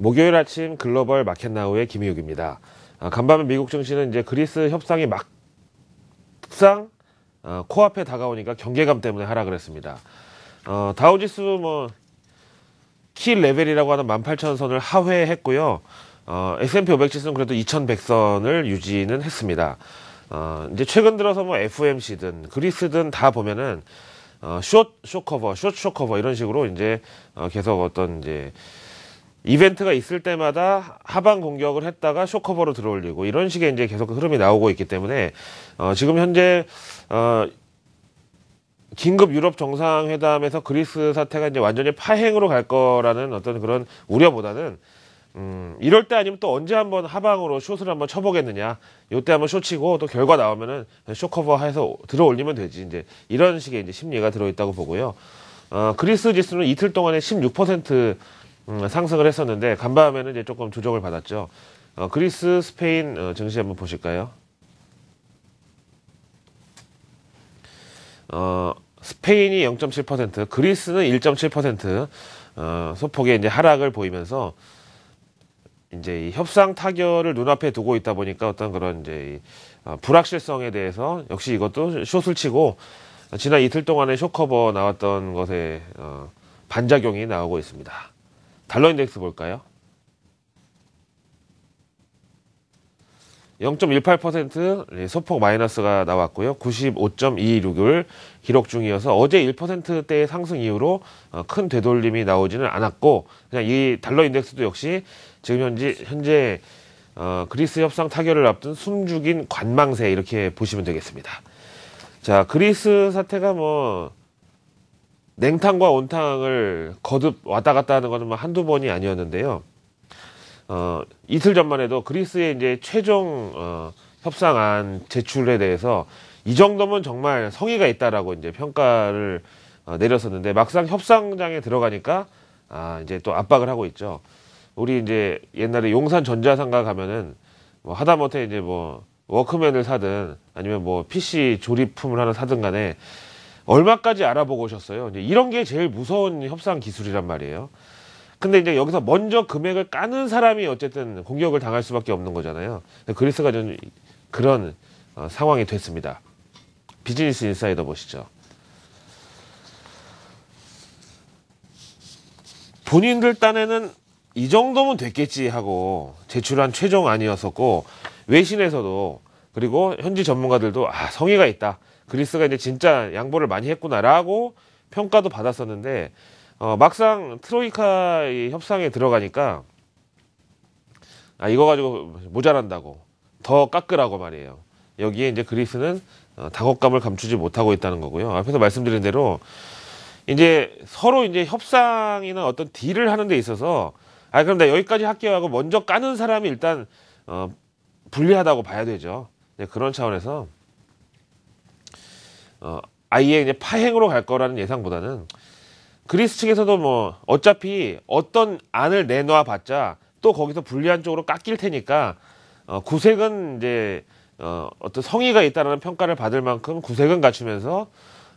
목요일 아침 글로벌 마켓나우의 김희욱입니다. 아, 간밤에 미국 증시는 이제 그리스 협상이 막상 아, 코앞에 다가오니까 경계감 때문에 하락을 했습니다. 어, 다우지수 뭐키 레벨이라고 하는 18,000선을 하회했고요. 어, S&P 500 지수는 그래도 2,100선을 유지는 했습니다. 어, 이제 최근 들어서 뭐 FMC든 그리스든 다 보면은 어, 숏 쇼커버, 숏 쇼커버 이런 식으로 이제 어, 계속 어떤 이제 이벤트가 있을 때마다 하방 공격을 했다가 쇼커버로 들어올리고 이런 식의 이제 계속 흐름이 나오고 있기 때문에 어, 지금 현재 어, 긴급 유럽 정상회담에서 그리스 사태가 이제 완전히 파행으로 갈 거라는 어떤 그런 우려보다는 음, 이럴 때 아니면 또 언제 한번 하방으로 숏을 한번 쳐보겠느냐. 요때 한번 쇼 치고 또 결과 나오면은 쇼커버 해서 들어올리면 되지. 이제 이런 식의 이제 심리가 들어있다고 보고요. 어, 그리스 지수는 이틀 동안에 16% 음, 상승을 했었는데 간밤에는 이제 조금 조정을 받았죠. 어, 그리스, 스페인 어, 증시 한번 보실까요? 어, 스페인이 0.7%, 그리스는 1.7% 어, 소폭의 이제 하락을 보이면서 이제 협상 타결을 눈앞에 두고 있다 보니까 어떤 그런 이제 어, 불확실성에 대해서 역시 이것도 숏을 치고 지난 이틀 동안에 쇼커버 나왔던 것에 어, 반작용이 나오고 있습니다. 달러 인덱스 볼까요? 0.18% 소폭 마이너스가 나왔고요. 9 5 2 6을 기록 중이어서 어제 1%대 의 상승 이후로 어, 큰 되돌림이 나오지는 않았고 그냥 이 달러 인덱스도 역시 지금 현재 현재 어, 그리스 협상 타결을 앞둔 숨죽인 관망세 이렇게 보시면 되겠습니다. 자, 그리스 사태가 뭐 냉탕과 온탕을 거듭 왔다 갔다 하는 것은 뭐 한두 번이 아니었는데요. 어, 이틀 전만 해도 그리스의 이제 최종 어, 협상안 제출에 대해서 이 정도면 정말 성의가 있다라고 이제 평가를 어, 내렸었는데 막상 협상장에 들어가니까 아, 이제 또 압박을 하고 있죠. 우리 이제 옛날에 용산 전자상가 가면은 뭐 하다못해 이제 뭐 워크맨을 사든 아니면 뭐 PC 조립품을 하나 사든 간에 얼마까지 알아보고 오셨어요? 이제 이런 게 제일 무서운 협상 기술이란 말이에요. 근데 이제 여기서 먼저 금액을 까는 사람이 어쨌든 공격을 당할 수밖에 없는 거잖아요. 그리스가 좀 그런 어, 상황이 됐습니다. 비즈니스 인사이더 보시죠. 본인들 딴에는 이 정도면 됐겠지 하고 제출한 최종 아니었었고 외신에서도 그리고 현지 전문가들도 아 성의가 있다. 그리스가 이제 진짜 양보를 많이 했구나라고 평가도 받았었는데 어, 막상 트로이카 협상에 들어가니까 아 이거 가지고 모자란다고 더 깎으라고 말이에요. 여기에 이제 그리스는 어, 당혹감을 감추지 못하고 있다는 거고요. 앞에서 말씀드린 대로 이제 서로 이제 협상이나 어떤 딜을 하는 데 있어서 아 그럼 나 여기까지 할게요 하고 먼저 까는 사람이 일단 어, 불리하다고 봐야 되죠. 네, 그런 차원에서 어, 아예 이제 파행으로 갈 거라는 예상보다는 그리스 측에서도 뭐 어차피 어떤 안을 내놓아 봤자 또 거기서 불리한 쪽으로 깎일 테니까 어, 구색은 이제 어, 어떤 성의가 있다라는 평가를 받을 만큼 구색은 갖추면서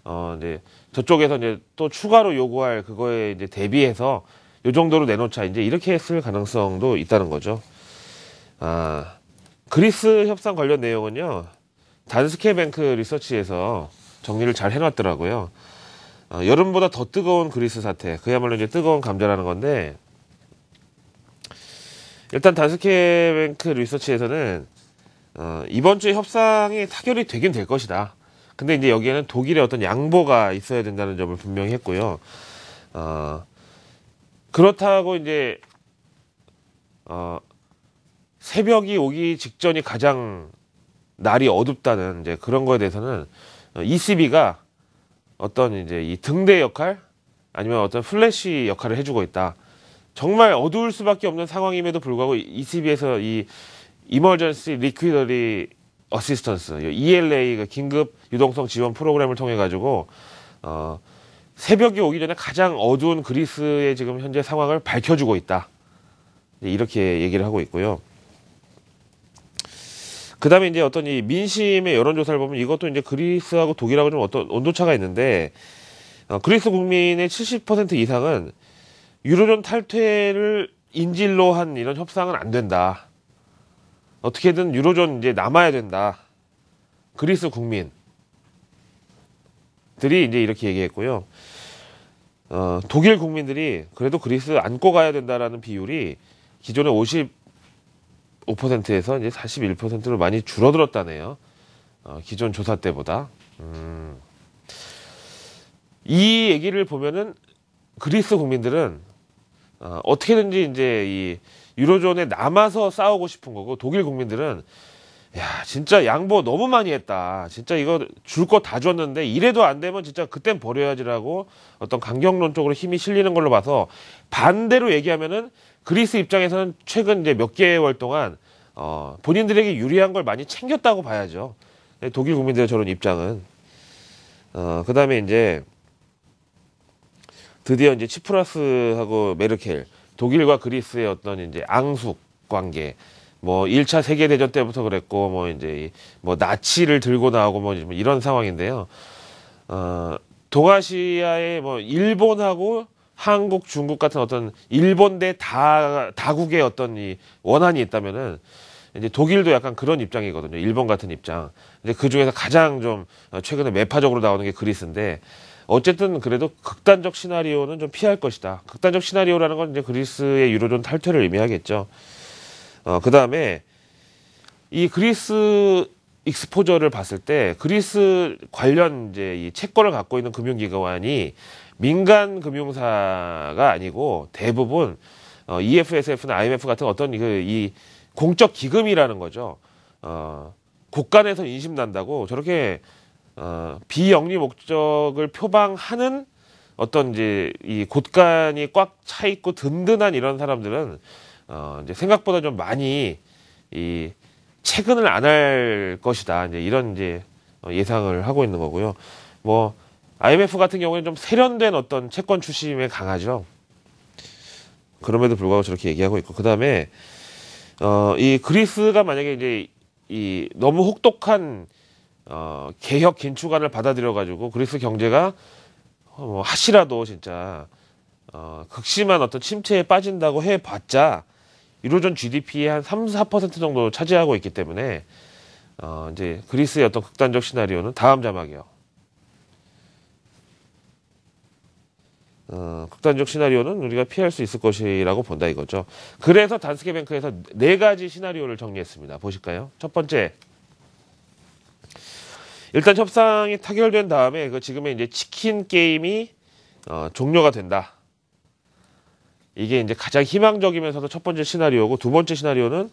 어, 이제 저쪽에서 이제 또 추가로 요구할 그거에 이제 대비해서 요 정도로 내놓자 이제 이렇게 했을 가능성도 있다는 거죠. 아, 그리스 협상 관련 내용은요. 단스케뱅크 리서치에서 정리를 잘 해놨더라고요. 어, 여름보다 더 뜨거운 그리스 사태. 그야말로 이제 뜨거운 감자라는 건데, 일단 단스케뱅크 리서치에서는, 어, 이번 주에 협상이 타결이 되긴 될 것이다. 근데 이제 여기에는 독일의 어떤 양보가 있어야 된다는 점을 분명히 했고요. 어, 그렇다고 이제, 어, 새벽이 오기 직전이 가장 날이 어둡다는 이제 그런 거에 대해서는 ECB가 어떤 이제 이 등대 역할 아니면 어떤 플래시 역할을 해주고 있다. 정말 어두울 수밖에 없는 상황임에도 불구하고 ECB에서 이 이머전시 리퀴더리 어시스턴스 ELA가 긴급 유동성 지원 프로그램을 통해 가지고 어새벽에 오기 전에 가장 어두운 그리스의 지금 현재 상황을 밝혀주고 있다. 이렇게 얘기를 하고 있고요. 그 다음에 이제 어떤 이 민심의 여론조사를 보면 이것도 이제 그리스하고 독일하고 좀 어떤 온도차가 있는데, 어, 그리스 국민의 70% 이상은 유로존 탈퇴를 인질로 한 이런 협상은 안 된다. 어떻게든 유로존 이제 남아야 된다. 그리스 국민들이 이제 이렇게 얘기했고요. 어, 독일 국민들이 그래도 그리스 안고 가야 된다라는 비율이 기존의 50 45%에서 이제 41%로 많이 줄어들었다네요. 어, 기존 조사 때보다. 음. 이 얘기를 보면은 그리스 국민들은 어, 어떻게든지 이제 이 유로존에 남아서 싸우고 싶은 거고 독일 국민들은 야 진짜 양보 너무 많이 했다 진짜 이거 줄 거 다 줬는데 이래도 안 되면 진짜 그땐 버려야지라고 어떤 강경론 쪽으로 힘이 실리는 걸로 봐서 반대로 얘기하면은 그리스 입장에서는 최근 이제 몇 개월 동안 어, 본인들에게 유리한 걸 많이 챙겼다고 봐야죠. 네, 독일 국민들의 저런 입장은 어, 그다음에 이제 드디어 이제 치프라스하고 메르켈 독일과 그리스의 어떤 이제 앙숙 관계 뭐 1차 세계 대전 때부터 그랬고 뭐 이제 뭐 나치를 들고 나오고 뭐 이런 상황인데요. 어, 동아시아의 뭐 일본하고 한국, 중국 같은 어떤 일본 대 다, 다국의 어떤 이 원한이 있다면은 이제 독일도 약간 그런 입장이거든요. 일본 같은 입장. 근데 그 중에서 가장 좀 어, 최근에 매파적으로 나오는 게 그리스인데 어쨌든 그래도 극단적 시나리오는 좀 피할 것이다. 극단적 시나리오라는 건 이제 그리스의 유로존 탈퇴를 의미하겠죠. 어, 그 다음에 이 그리스 익스포저를 봤을 때 그리스 관련 이제 이 채권을 갖고 있는 금융기관이 민간 금융사가 아니고 대부분 어, EFSF나 IMF 같은 어떤 그이 공적 기금이라는 거죠. 어, 국간에서 인심 난다고 저렇게 어, 비영리 목적을 표방하는 어떤 이제 이 곳간이 꽉 차 있고 든든한 이런 사람들은 어, 이제 생각보다 좀 많이 이 체근을 안 할 것이다. 이제 이런 이제 어, 예상을 하고 있는 거고요. 뭐 IMF 같은 경우에는 좀 세련된 어떤 채권 추심에 강하죠. 그럼에도 불구하고 저렇게 얘기하고 있고 그 다음에 어, 이 그리스가 만약에 이제 이 너무 혹독한 어, 개혁 긴축안을 받아들여 가지고 그리스 경제가 어, 뭐 하시라도 진짜 어, 극심한 어떤 침체에 빠진다고 해봤자 유로존 GDP의 한 3, 4% 정도 차지하고 있기 때문에 어, 이제 그리스의 어떤 극단적 시나리오는 다음 자막이요. 어, 극단적 시나리오는 우리가 피할 수 있을 것이라고 본다 이거죠. 그래서 단스케뱅크에서 네 가지 시나리오를 정리했습니다. 보실까요? 첫 번째. 일단 협상이 타결된 다음에 그 지금의 이제 치킨 게임이 어, 종료가 된다. 이게 이제 가장 희망적이면서도 첫 번째 시나리오고 두 번째 시나리오는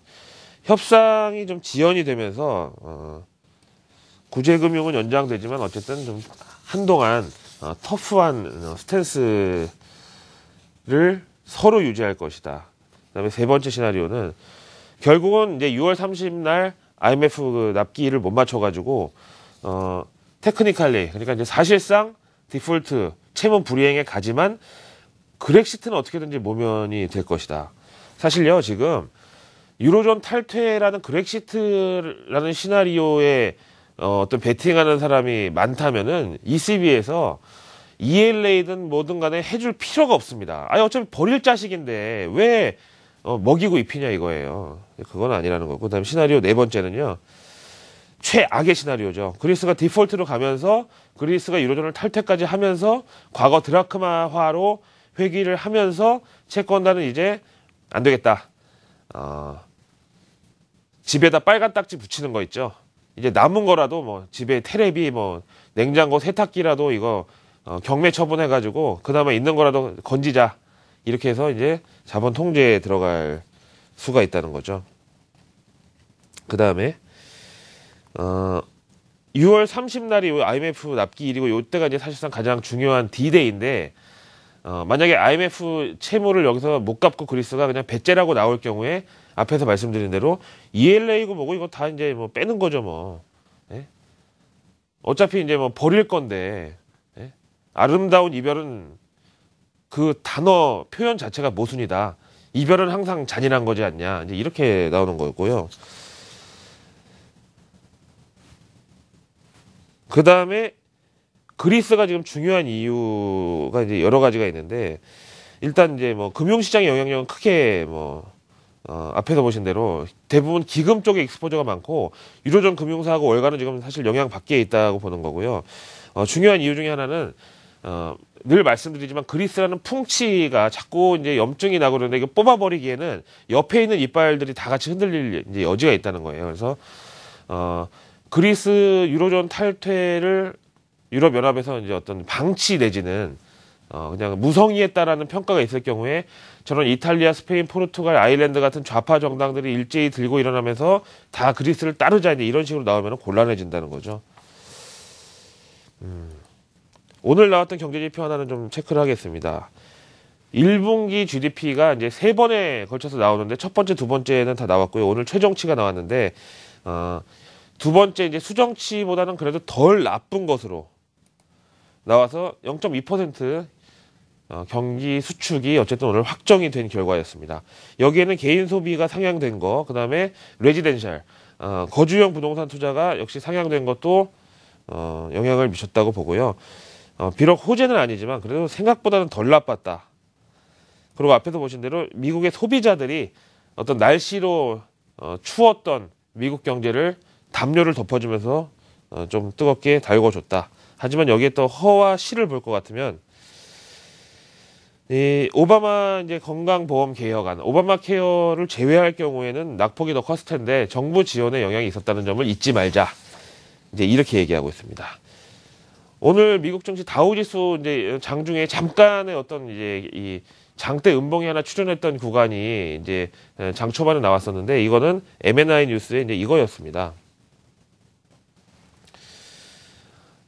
협상이 좀 지연이 되면서 어, 구제금융은 연장되지만 어쨌든 좀 한동안 어, 터프한 어, 스탠스를 서로 유지할 것이다. 그다음에 세 번째 시나리오는 결국은 이제 6월 30일 IMF 그 납기를 못 맞춰가지고 어 테크니컬리 그러니까 이제 사실상 디폴트 채무 불이행에 가지만 그렉시트는 어떻게든지 모면이 될 것이다. 사실요 지금 유로존 탈퇴라는 그렉시트라는 시나리오에 어, 어떤 베팅하는 사람이 많다면은 ECB에서 ELA든 뭐든 간에 해줄 필요가 없습니다. 아니 어차피 버릴 자식인데 왜 어, 먹이고 입히냐 이거예요. 그건 아니라는 거고 그다음 시나리오 네 번째는요. 최악의 시나리오죠. 그리스가 디폴트로 가면서 그리스가 유로존을 탈퇴까지 하면서 과거 드라크마화로 회귀를 하면서 채권단은 이제 안 되겠다. 어, 집에다 빨간 딱지 붙이는 거 있죠. 이제 남은 거라도 뭐 집에 테레비 뭐 냉장고 세탁기라도 이거 어, 경매 처분해가지고 그나마 있는 거라도 건지자 이렇게 해서 이제 자본 통제에 들어갈 수가 있다는 거죠. 그 다음에 어, 6월 30날이 IMF 납기일이고 요때가 이제 사실상 가장 중요한 D-데이인데 어, 만약에 IMF 채무를 여기서 못 갚고 그리스가 그냥 배째라고 나올 경우에 앞에서 말씀드린 대로 ELA고 뭐고 이거 다 이제 뭐 빼는 거죠 뭐. 예? 어차피 이제 뭐 버릴 건데 예? 아름다운 이별은 그 단어 표현 자체가 모순이다. 이별은 항상 잔인한 거지 않냐. 이제 이렇게 나오는 거고요. 였그 다음에 그리스가 지금 중요한 이유가 이제 여러 가지가 있는데 일단 이제 뭐 금융시장의 영향력은 크게 뭐 어, 앞에서 보신 대로 대부분 기금 쪽에 익스포저가 많고 유로존 금융사하고 월가는 지금 사실 영향 밖에 있다고 보는 거고요. 어, 중요한 이유 중에 하나는 어, 늘 말씀드리지만 그리스라는 풍치가 자꾸 이제 염증이 나고 그러는데 이거 뽑아버리기에는 옆에 있는 이빨들이 다 같이 흔들릴 이제 여지가 있다는 거예요. 그래서 어, 그리스 유로존 탈퇴를 유럽연합에서 이제 어떤 방치 내지는 어, 그냥 무성의했다라는 평가가 있을 경우에 저런 이탈리아, 스페인, 포르투갈, 아일랜드 같은 좌파 정당들이 일제히 들고 일어나면서 다 그리스를 따르자 이런 식으로 나오면 곤란해진다는 거죠. 음. 오늘 나왔던 경제지표 하나는 좀 체크를 하겠습니다. 1분기 GDP가 이제 세 번에 걸쳐서 나오는데 첫 번째, 두 번째는 다 나왔고요. 오늘 최정치가 나왔는데 어, 두 번째 이제 수정치보다는 그래도 덜 나쁜 것으로 나와서 0.2% 어, 경기 수축이 어쨌든 오늘 확정이 된 결과였습니다. 여기에는 개인 소비가 상향된 거, 그 다음에 레지덴셜, 어, 거주형 부동산 투자가 역시 상향된 것도 어, 영향을 미쳤다고 보고요. 어, 비록 호재는 아니지만 그래도 생각보다는 덜 나빴다. 그리고 앞에서 보신 대로 미국의 소비자들이 어떤 날씨로 어, 추웠던 미국 경제를 담요를 덮어주면서 어, 좀 뜨겁게 달궈줬다. 하지만 여기에 또 허와 실을 볼 것 같으면 이 오바마 이제 건강보험 개혁안, 오바마 케어를 제외할 경우에는 낙폭이 더 컸을 텐데 정부 지원에 영향이 있었다는 점을 잊지 말자. 이제 이렇게 얘기하고 있습니다. 오늘 미국 정치 다우지수 이제 장중에 잠깐의 어떤 이제 이 장대 음봉이 하나 출연했던 구간이 이제 장 초반에 나왔었는데 이거는 M&I 뉴스의 이제 이거였습니다.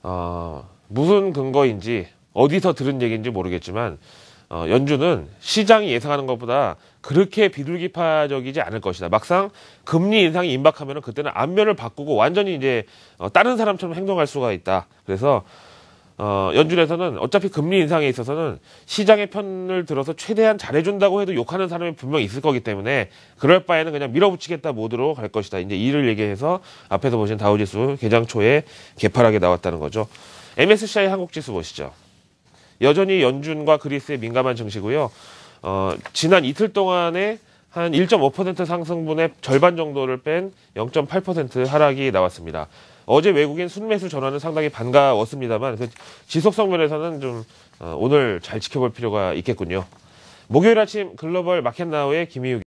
어, 무슨 근거인지 어디서 들은 얘기인지 모르겠지만 어, 연준은 시장이 예상하는 것보다 그렇게 비둘기파적이지 않을 것이다. 막상 금리 인상이 임박하면 그때는 안면을 바꾸고 완전히 이제 어, 다른 사람처럼 행동할 수가 있다. 그래서 어, 연준에서는 어차피 금리 인상에 있어서는 시장의 편을 들어서 최대한 잘해준다고 해도 욕하는 사람이 분명 있을 거기 때문에 그럴 바에는 그냥 밀어붙이겠다 모드로 갈 것이다. 이제 이를 얘기해서 앞에서 보신 다우지수 개장 초에 개파락게 나왔다는 거죠. MSCI 한국지수 보시죠. 여전히 연준과 그리스의 민감한 증시고요. 어, 지난 이틀 동안에 한 1.5% 상승분의 절반 정도를 뺀 0.8% 하락이 나왔습니다. 어제 외국인 순매수 전환은 상당히 반가웠습니다만 지속성 면에서는 좀 어, 오늘 잘 지켜볼 필요가 있겠군요. 목요일 아침 글로벌 마켓나우의 김희욱